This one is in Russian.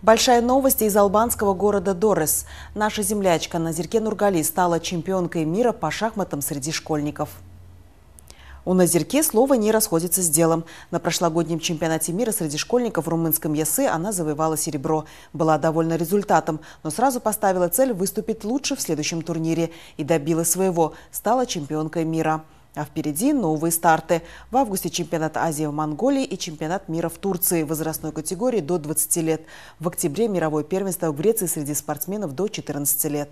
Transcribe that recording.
Большая новость из албанского города Дорес. Наша землячка Назирке Нургали стала чемпионкой мира по шахматам среди школьников. У Назирке слово не расходится с делом. На прошлогоднем чемпионате мира среди школьников в румынском ЕСы она завоевала серебро. Была довольна результатом, но сразу поставила цель выступить лучше в следующем турнире и добилась своего – стала чемпионкой мира. А впереди новые старты. В августе чемпионат Азии в Монголии и чемпионат мира в Турции возрастной категории до 20 лет. В октябре мировое первенство в Греции среди спортсменов до 14 лет.